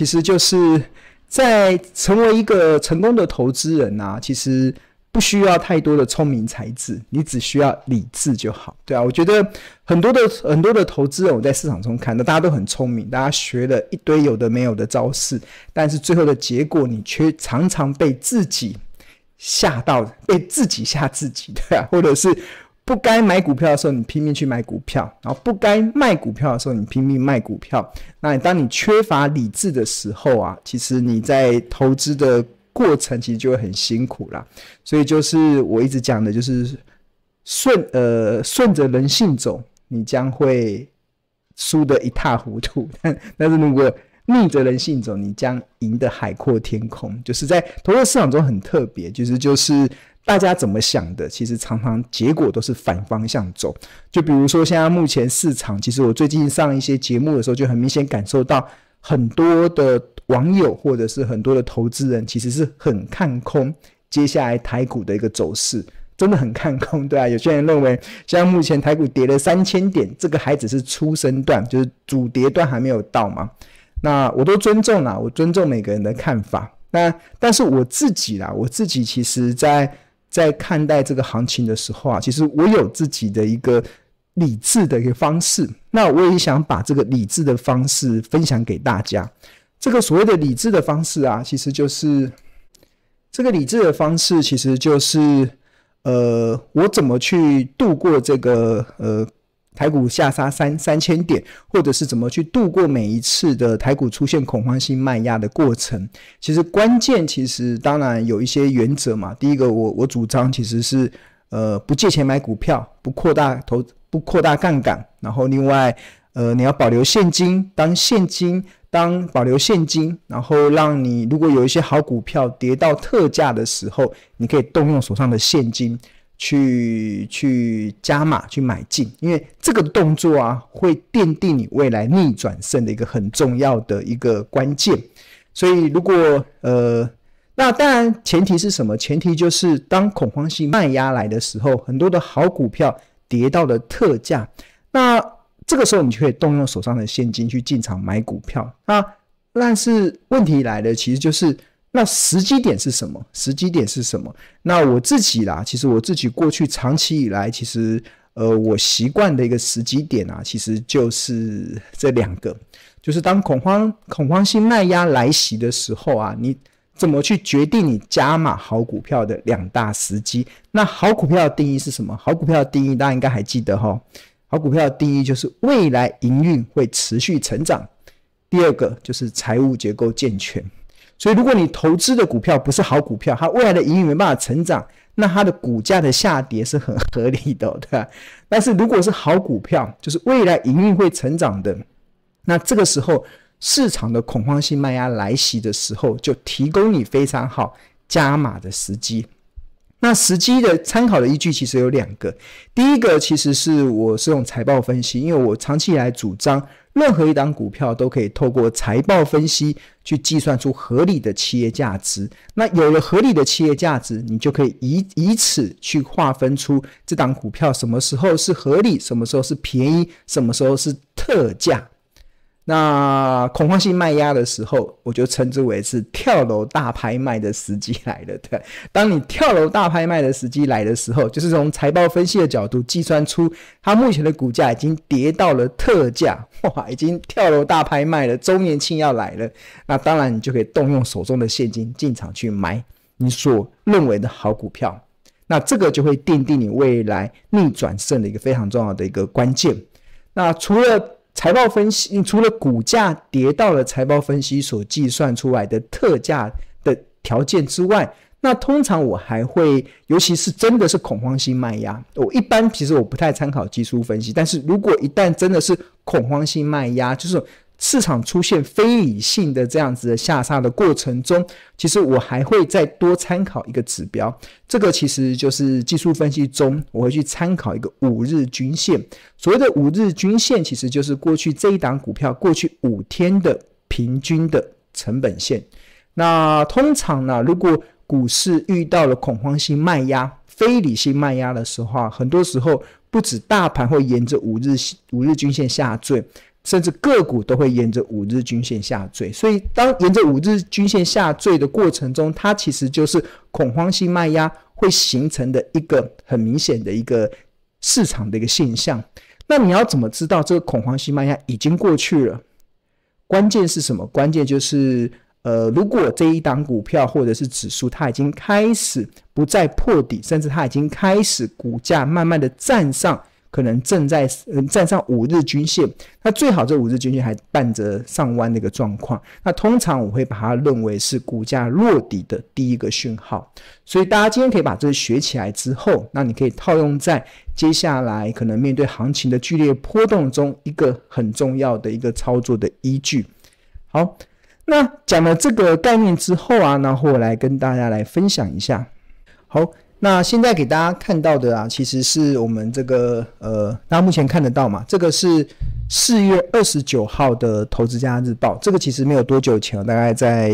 其实就是在成为一个成功的投资人呐，其实不需要太多的聪明才智，你只需要理智就好。对啊，我觉得很多的很多的投资人，我在市场中看到大家都很聪明，大家学了一堆有的没有的招式，但是最后的结果，你却常常被自己吓到，被自己吓自己，对，啊，或者是。不该买股票的时候，你拼命去买股票；然后不该卖股票的时候，你拼命卖股票。那当你缺乏理智的时候啊，其实你在投资的过程其实就会很辛苦啦。所以就是我一直讲的，就是顺呃顺着人性走，你将会输得一塌糊涂；但 但是如果逆着人性走，你将赢得海阔天空。就是在投资市场中很特别，其实就是。大家怎么想的？其实常常结果都是反方向走。就比如说，现在目前市场，其实我最近上一些节目的时候，就很明显感受到很多的网友或者是很多的投资人，其实是很看空接下来台股的一个走势，真的很看空，对啊，有些人认为，现在目前台股跌了三千点，这个还只是初升段，就是主跌段还没有到嘛。那我都尊重啦，我尊重每个人的看法。那但是我自己啦，我自己其实在。在看待这个行情的时候啊，其实我有自己的一个理智的一个方式，那我也想把这个理智的方式分享给大家。这个所谓的理智的方式啊，其实就是这个理智的方式，其实就是呃，我怎么去度过这个呃。台股下杀三三千点，或者是怎么去度过每一次的台股出现恐慌性卖压的过程？其实关键其实当然有一些原则嘛。第一个，我我主张其实是，呃，不借钱买股票，不扩大投，不扩大杠杆。然后另外，呃，你要保留现金，当现金，当保留现金，然后让你如果有一些好股票跌到特价的时候，你可以动用手上的现金。去去加码去买进，因为这个动作啊，会奠定你未来逆转胜的一个很重要的一个关键。所以，如果呃，那当然前提是什么？前提就是当恐慌性卖压来的时候，很多的好股票跌到了特价，那这个时候你就可以动用手上的现金去进场买股票。那但是问题来了，其实就是。那时机点是什么？时机点是什么？那我自己啦，其实我自己过去长期以来，其实呃，我习惯的一个时机点啊，其实就是这两个，就是当恐慌恐慌性卖压来袭的时候啊，你怎么去决定你加码好股票的两大时机？那好股票的定义是什么？好股票的定义大家应该还记得哈，好股票的定义就是未来营运会持续成长，第二个就是财务结构健全。所以，如果你投资的股票不是好股票，它未来的盈利没办法成长，那它的股价的下跌是很合理的，对吧？但是，如果是好股票，就是未来盈利会成长的，那这个时候市场的恐慌性卖压来袭的时候，就提供你非常好加码的时机。那实际的参考的依据其实有两个，第一个其实是我是用财报分析，因为我长期以来主张，任何一档股票都可以透过财报分析去计算出合理的企业价值。那有了合理的企业价值，你就可以以以此去划分出这档股票什么时候是合理，什么时候是便宜，什么时候是特价。那恐慌性卖压的时候，我就称之为是跳楼大拍卖的时机来了。对，当你跳楼大拍卖的时机来的时候，就是从财报分析的角度计算出，它目前的股价已经跌到了特价，哇，已经跳楼大拍卖了，周年庆要来了。那当然，你就可以动用手中的现金进场去买你所认为的好股票。那这个就会奠定你未来逆转胜的一个非常重要的一个关键。那除了财报分析，除了股价跌到了财报分析所计算出来的特价的条件之外，那通常我还会，尤其是真的是恐慌性卖压，我一般其实我不太参考技术分析，但是如果一旦真的是恐慌性卖压，就是。市场出现非理性的这样子的下杀的过程中，其实我还会再多参考一个指标，这个其实就是技术分析中我会去参考一个五日均线。所谓的五日均线，其实就是过去这一档股票过去五天的平均的成本线。那通常呢，如果股市遇到了恐慌性卖压、非理性卖压的时候，很多时候不止大盘会沿着五日五日均线下坠。甚至个股都会沿着五日均线下坠，所以当沿着五日均线下坠的过程中，它其实就是恐慌性卖压会形成的一个很明显的一个市场的一个现象。那你要怎么知道这个恐慌性卖压已经过去了？关键是什么？关键就是，呃，如果这一档股票或者是指数，它已经开始不再破底，甚至它已经开始股价慢慢的站上。可能正在嗯站上五日均线，那最好这五日均线还伴着上弯的一个状况，那通常我会把它认为是股价落底的第一个讯号，所以大家今天可以把这个学起来之后，那你可以套用在接下来可能面对行情的剧烈波动中一个很重要的一个操作的依据。好，那讲了这个概念之后啊，然后我来跟大家来分享一下。好。那现在给大家看到的啊，其实是我们这个呃，大家目前看得到嘛？这个是四月二十九号的《投资家日报》，这个其实没有多久前，大概在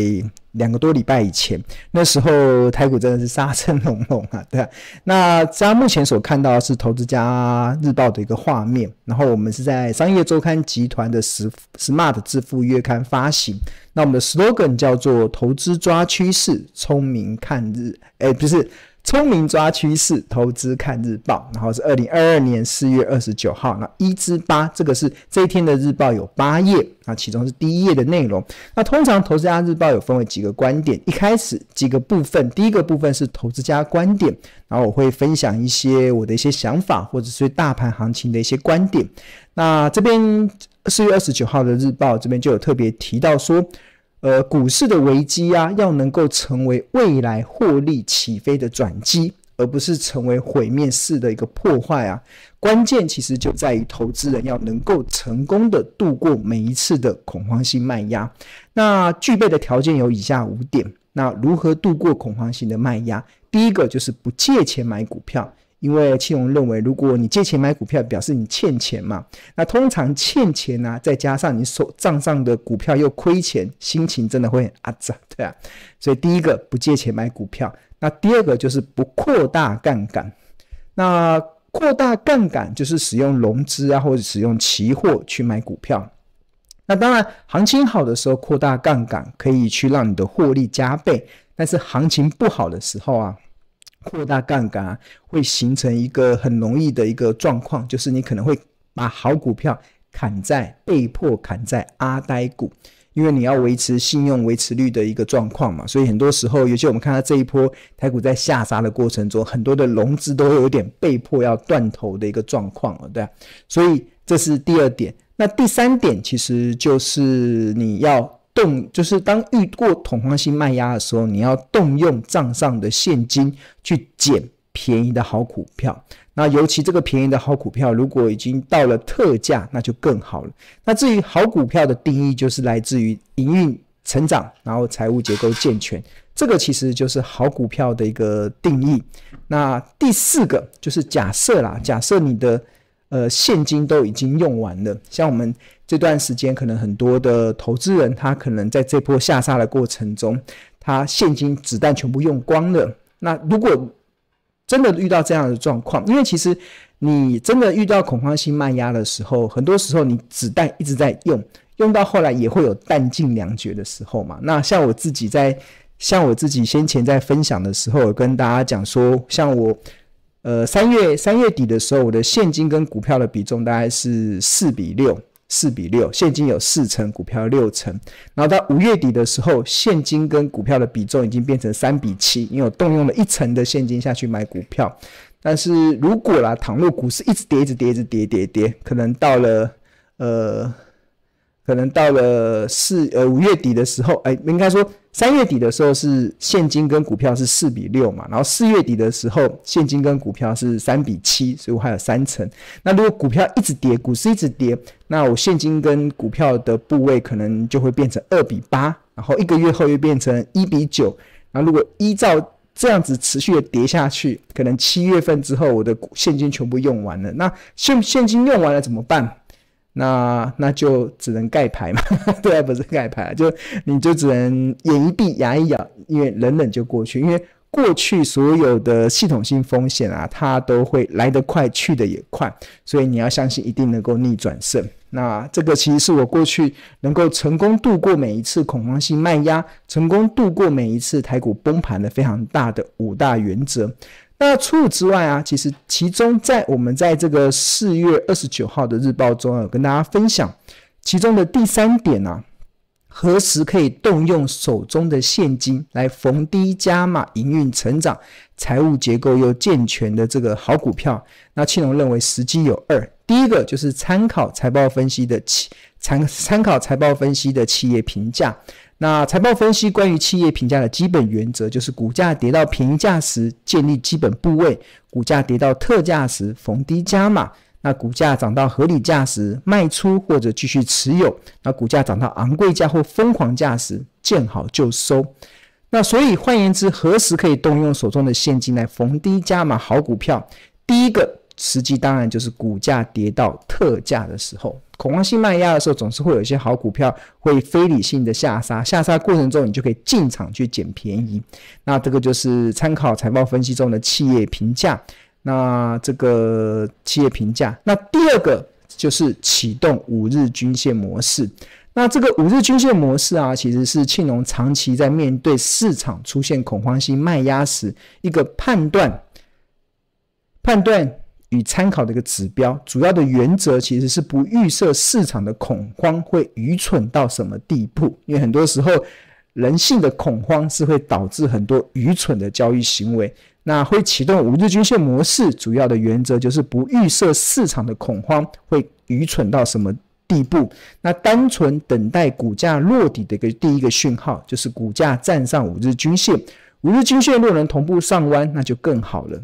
两个多礼拜以前，那时候台股真的是杀声隆隆啊，对。那大家目前所看到的是《投资家日报》的一个画面，然后我们是在商业周刊集团的 Smart 致富月刊发行，那我们的 slogan 叫做“投资抓趋势，聪明看日”，哎，不是。聪明抓趋势，投资看日报。然后是二零二二年四月二十九号。那一至八，这个是这一天的日报有八页。那其中是第一页的内容。那通常投资家日报有分为几个观点，一开始几个部分。第一个部分是投资家观点，然后我会分享一些我的一些想法，或者是大盘行情的一些观点。那这边四月二十九号的日报这边就有特别提到说。呃，股市的危机啊，要能够成为未来获利起飞的转机，而不是成为毁灭式的一个破坏啊。关键其实就在于投资人要能够成功的度过每一次的恐慌性卖压。那具备的条件有以下五点。那如何度过恐慌性的卖压？第一个就是不借钱买股票。因为青龙认为，如果你借钱买股票，表示你欠钱嘛。那通常欠钱呢，再加上你手账上的股票又亏钱，心情真的会很阿扎，对啊。所以第一个不借钱买股票，那第二个就是不扩大杠杆。那扩大杠杆就是使用融资啊，或者使用期货去买股票。那当然，行情好的时候扩大杠杆可以去让你的获利加倍，但是行情不好的时候啊。扩大杠杆会形成一个很容易的一个状况，就是你可能会把好股票砍在被迫砍在阿呆股，因为你要维持信用维持率的一个状况嘛，所以很多时候，尤其我们看到这一波台股在下杀的过程中，很多的融资都有点被迫要断头的一个状况了，对，所以这是第二点。那第三点其实就是你要。动就是当遇过恐慌性卖压的时候，你要动用账上的现金去捡便宜的好股票。那尤其这个便宜的好股票，如果已经到了特价，那就更好了。那至于好股票的定义，就是来自于营运成长，然后财务结构健全，这个其实就是好股票的一个定义。那第四个就是假设啦，假设你的呃现金都已经用完了，像我们。这段时间可能很多的投资人，他可能在这波下杀的过程中，他现金子弹全部用光了。那如果真的遇到这样的状况，因为其实你真的遇到恐慌性卖压的时候，很多时候你子弹一直在用，用到后来也会有弹尽粮绝的时候嘛。那像我自己在，像我自己先前在分享的时候，跟大家讲说，像我，呃，三月三月底的时候，我的现金跟股票的比重大概是四比六。四比六，现金有四成，股票六成。然后到五月底的时候，现金跟股票的比重已经变成三比七，因为我动用了一成的现金下去买股票。但是如果啦，倘若股市一直跌，一直跌，一直跌，跌跌，可能到了呃，可能到了四呃五月底的时候，哎，应该说。三月底的时候是现金跟股票是四比六嘛，然后四月底的时候现金跟股票是三比七，所以我还有三成。那如果股票一直跌，股市一直跌，那我现金跟股票的部位可能就会变成二比八，然后一个月后又变成一比九。那如果依照这样子持续的跌下去，可能七月份之后我的现金全部用完了。那现现金用完了怎么办？那那就只能盖牌嘛，对啊，不是盖牌，就你就只能眼一闭，牙一咬，因为忍忍就过去。因为过去所有的系统性风险啊，它都会来得快，去得也快，所以你要相信一定能够逆转胜。那这个其实是我过去能够成功度过每一次恐慌性卖压，成功度过每一次台股崩盘的非常大的五大原则。那除此之外啊，其实其中在我们在这个四月二十九号的日报中有跟大家分享，其中的第三点呢，何时可以动用手中的现金来逢低加码营运成长、财务结构又健全的这个好股票？那庆龙认为时机有二，第一个就是参考财报分析的企参参考财报分析的企业评价。那财报分析关于企业评价的基本原则就是：股价跌到便宜价时建立基本部位，股价跌到特价时逢低加码；那股价涨到合理价时卖出或者继续持有；那股价涨到昂贵价或疯狂价时见好就收。那所以换言之，何时可以动用手中的现金来逢低加码好股票？第一个。时机当然就是股价跌到特价的时候，恐慌性卖压的时候，总是会有一些好股票会非理性的下杀，下杀过程中你就可以进场去捡便宜。那这个就是参考财报分析中的企业评价。那这个企业评价，那第二个就是启动五日均线模式。那这个五日均线模式啊，其实是庆农长期在面对市场出现恐慌性卖压时一个判断，判断。与参考的一个指标，主要的原则其实是不预设市场的恐慌会愚蠢到什么地步，因为很多时候人性的恐慌是会导致很多愚蠢的交易行为。那会启动五日均线模式，主要的原则就是不预设市场的恐慌会愚蠢到什么地步。那单纯等待股价落底的一个第一个讯号，就是股价站上五日均线，五日均线若能同步上弯，那就更好了。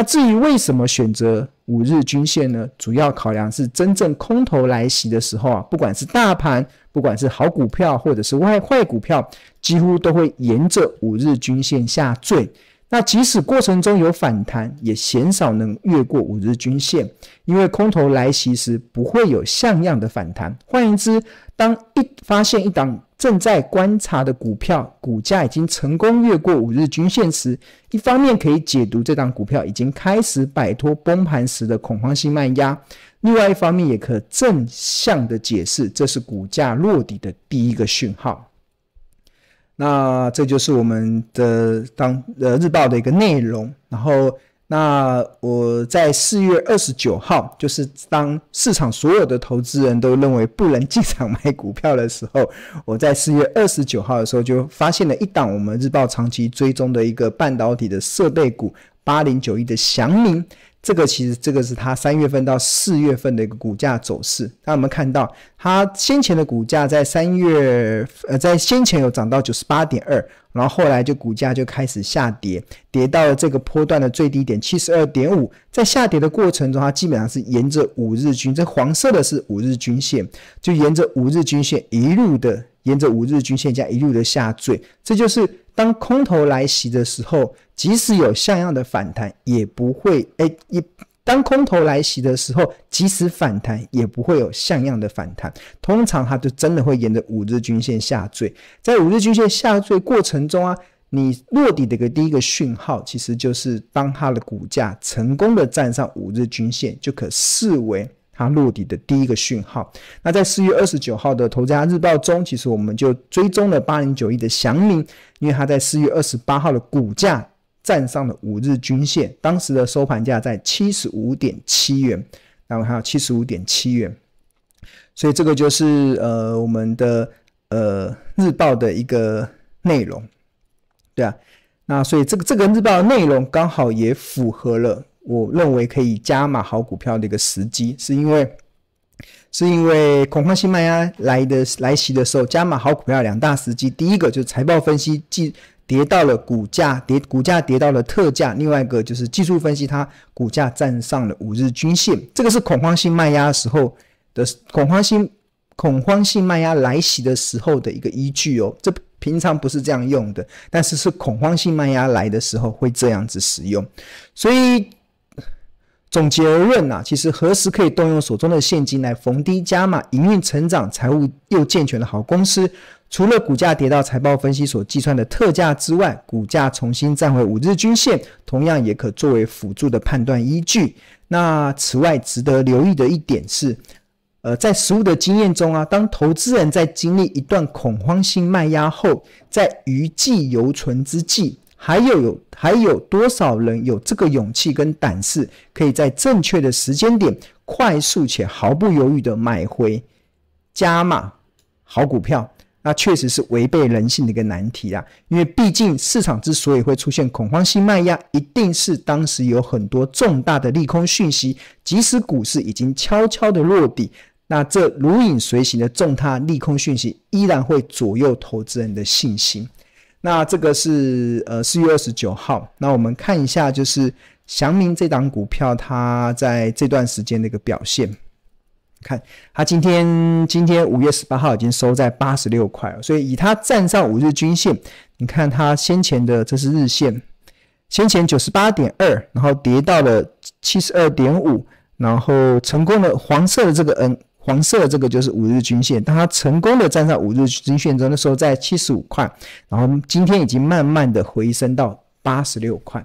那至于为什么选择五日均线呢？主要考量是，真正空头来袭的时候啊，不管是大盘，不管是好股票，或者是坏坏股票，几乎都会沿着五日均线下坠。那即使过程中有反弹，也鲜少能越过五日均线，因为空头来袭时不会有像样的反弹。换言之，当一发现一档。正在观察的股票，股价已经成功越过五日均线时，一方面可以解读这档股票已经开始摆脱崩盘时的恐慌性卖压；另外一方面，也可正向的解释这是股价落底的第一个讯号。那这就是我们的当呃日报的一个内容，然后。那我在四月二十九号，就是当市场所有的投资人都认为不能进场买股票的时候，我在四月二十九号的时候就发现了一档我们日报长期追踪的一个半导体的设备股。八零九一的祥明，这个其实这个是它三月份到四月份的一个股价走势。那我们看到，它先前的股价在三月，呃，在先前有涨到九十八点二，然后后来就股价就开始下跌，跌到了这个波段的最低点七十二点五。在下跌的过程中，它基本上是沿着五日均，这黄色的是五日均线，就沿着五日均线一路的，沿着五日均线这样一路的下坠，这就是。当空头来袭的时候，即使有像样的反弹，也不会哎，也当空头来袭的时候，即使反弹，也不会有像样的反弹。通常它就真的会沿着五日均线下坠。在五日均线下坠过程中啊，你落底的一个第一个讯号，其实就是当它的股价成功的站上五日均线，就可视为。它落地的第一个讯号。那在四月二十九号的《头家日报》中，其实我们就追踪了八零九一的祥明，因为它在四月二十八号的股价站上了五日均线，当时的收盘价在七十五点七元。然后还有七十五点七元，所以这个就是呃我们的呃日报的一个内容。对啊，那所以这个这个日报内容刚好也符合了。我认为可以加码好股票的一个时机，是因为是因为恐慌性卖压来的来袭的时候，加码好股票两大时机。第一个就是财报分析，即跌到了股价跌，股价跌到了特价；另外一个就是技术分析，它股价站上了五日均线。这个是恐慌性卖压时候的恐慌性恐慌性卖压来袭的时候的一个依据哦。这平常不是这样用的，但是是恐慌性卖压来的时候会这样子使用，所以。总结而论呐，其实何时可以动用手中的现金来逢低加码、营运成长、财务又健全的好公司，除了股价跌到财报分析所计算的特价之外，股价重新站回五日均线，同样也可作为辅助的判断依据。那此外，值得留意的一点是，呃，在实物的经验中啊，当投资人在经历一段恐慌性卖压后，在余悸犹存之际。还有有还有多少人有这个勇气跟胆识，可以在正确的时间点快速且毫不犹豫的买回加码好股票？那确实是违背人性的一个难题啊！因为毕竟市场之所以会出现恐慌性卖压，一定是当时有很多重大的利空讯息。即使股市已经悄悄的落底，那这如影随形的重大利空讯息依然会左右投资人的信心。那这个是呃四月二十九号，那我们看一下就是祥明这档股票它在这段时间的一个表现。看它今天今天五月十八号已经收在八十六块了，所以以它站上五日均线，你看它先前的这是日线，先前九十八点二，然后跌到了七十二点五，然后成功的黄色的这个 N。黄色这个就是五日均线，当它成功的站上五日均线中，那时候在七十五块，然后今天已经慢慢的回升到八十六块，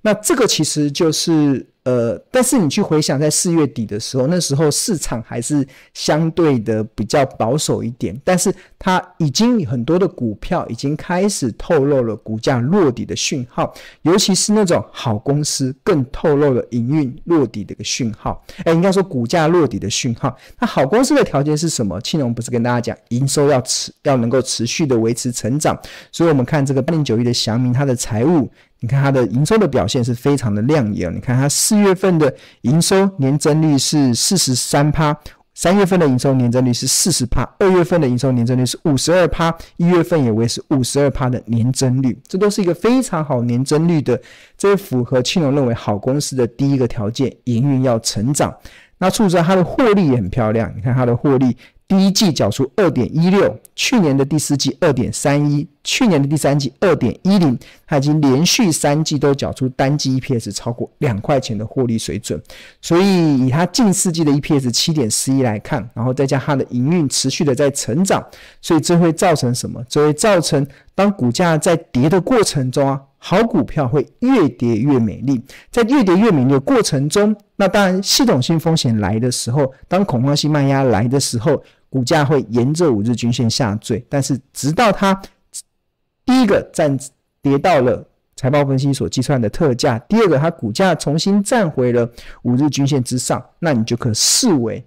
那这个其实就是。呃，但是你去回想，在四月底的时候，那时候市场还是相对的比较保守一点，但是它已经很多的股票已经开始透露了股价落底的讯号，尤其是那种好公司，更透露了营运落底的一个讯号。哎，应该说股价落底的讯号，那好公司的条件是什么？庆龙不是跟大家讲，营收要持，要能够持续的维持成长，所以我们看这个八零九一的祥明，它的财务。你看它的营收的表现是非常的亮眼。你看它四月份的营收年增率是四十三趴。三月份的营收年增率是四十趴，二月份的营收年增率是五十二趴，一月份也为是五十二趴的年增率，这都是一个非常好年增率的。这符合青龙认为好公司的第一个条件，营运要成长。那除此之外，它的获利也很漂亮。你看它的获利第一季缴出二点一六，去年的第四季二点三一。去年的第三季二点一零，它已经连续三季都缴出单季 E P S 超过两块钱的获利水准。所以以它近四季的 E P S 七点十一来看，然后再加它的营运持续的在成长，所以这会造成什么？这会造成当股价在跌的过程中啊，好股票会越跌越美丽。在越跌越美丽的过程中，那当然系统性风险来的时候，当恐慌性卖压来的时候，股价会沿着五日均线下坠。但是直到它第一个站跌到了财报分析所计算的特价，第二个它股价重新站回了五日均线之上，那你就可视为。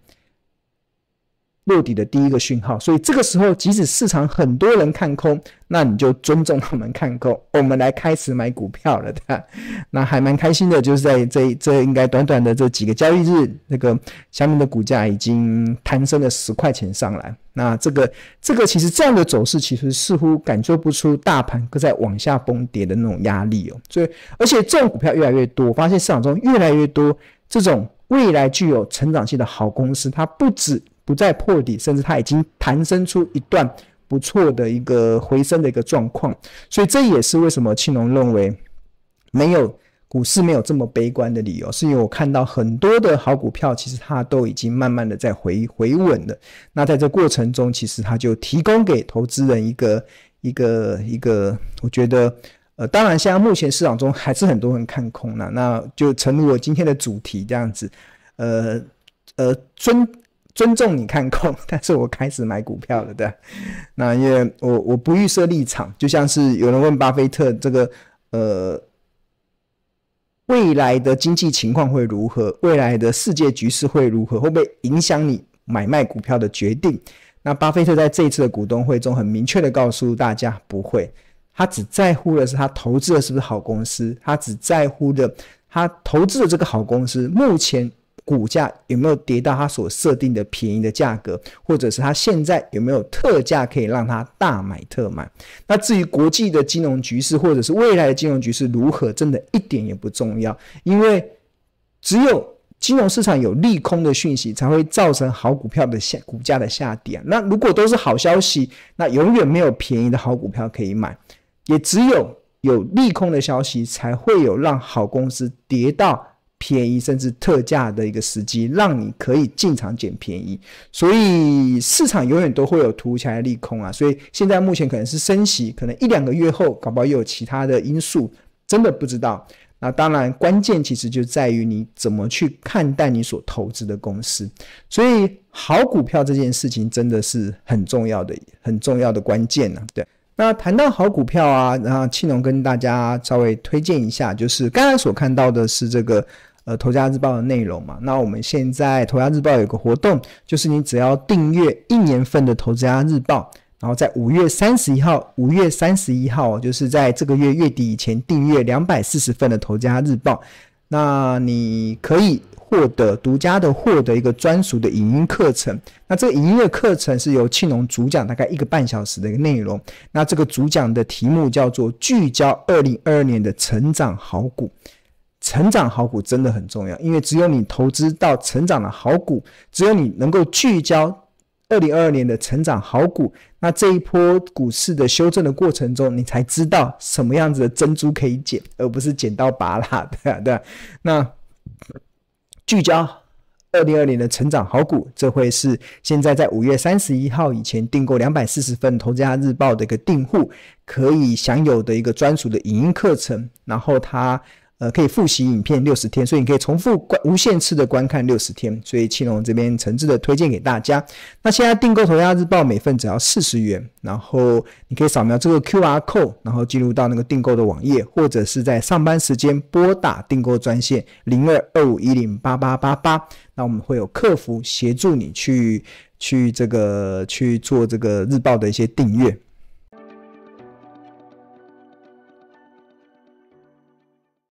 落底的第一个讯号，所以这个时候，即使市场很多人看空，那你就尊重他们看空，我们来开始买股票了。对，那还蛮开心的，就是在这这应该短短的这几个交易日，那个下面的股价已经攀升了十块钱上来。那这个这个其实这样的走势，其实似乎感受不出大盘在往下崩跌的那种压力哦。所以，而且这种股票越来越多，我发现市场中越来越多这种未来具有成长性的好公司，它不止。不再破底，甚至它已经弹升出一段不错的一个回升的一个状况，所以这也是为什么庆龙认为没有股市没有这么悲观的理由，是因为我看到很多的好股票，其实它都已经慢慢的在回回稳了。那在这过程中，其实它就提供给投资人一个一个一个，我觉得，呃，当然现在目前市场中还是很多人看空了，那就成为我今天的主题这样子，呃呃尊。尊重你看空，但是我开始买股票了的。那因为我我不预设立场，就像是有人问巴菲特，这个呃未来的经济情况会如何，未来的世界局势会如何，会不会影响你买卖股票的决定？那巴菲特在这一次的股东会中很明确的告诉大家，不会。他只在乎的是他投资的是不是好公司，他只在乎的他投资的这个好公司目前。股价有没有跌到它所设定的便宜的价格，或者是它现在有没有特价可以让它大买特买？那至于国际的金融局势或者是未来的金融局势如何，真的一点也不重要，因为只有金融市场有利空的讯息才会造成好股票的下股价的下跌啊。那如果都是好消息，那永远没有便宜的好股票可以买，也只有有利空的消息才会有让好公司跌到。便宜甚至特价的一个时机，让你可以进场捡便宜。所以市场永远都会有来的利空啊。所以现在目前可能是升息，可能一两个月后，搞不好又有其他的因素，真的不知道。那当然，关键其实就在于你怎么去看待你所投资的公司。所以好股票这件事情真的是很重要的、很重要的关键呢。对，那谈到好股票啊，然后庆龙跟大家稍微推荐一下，就是刚刚所看到的是这个。呃，投家日报的内容嘛，那我们现在投家日报有个活动，就是你只要订阅一年份的投家日报，然后在五月三十一号，五月三十一号就是在这个月月底以前订阅两百四十份的投家日报，那你可以获得独家的获得一个专属的影音课程，那这个影音课程是由庆农主讲，大概一个半小时的一个内容，那这个主讲的题目叫做聚焦二零二二年的成长好股。成长好股真的很重要，因为只有你投资到成长的好股，只有你能够聚焦二零二二年的成长好股，那这一波股市的修正的过程中，你才知道什么样子的珍珠可以捡，而不是捡到拔对啊，对啊。那聚焦二零二二年的成长好股，这会是现在在五月三十一号以前订购两百四十份《投资家日报》的一个订户，可以享有的一个专属的影音课程，然后它。呃，可以复习影片六十天，所以你可以重复观无限次的观看六十天，所以青龙这边诚挚的推荐给大家。那现在订购《头鸭日报》，每份只要四十元，然后你可以扫描这个 QR code，然后进入到那个订购的网页，或者是在上班时间拨打订购专线零二二五一零八八八八，那我们会有客服协助你去去这个去做这个日报的一些订阅。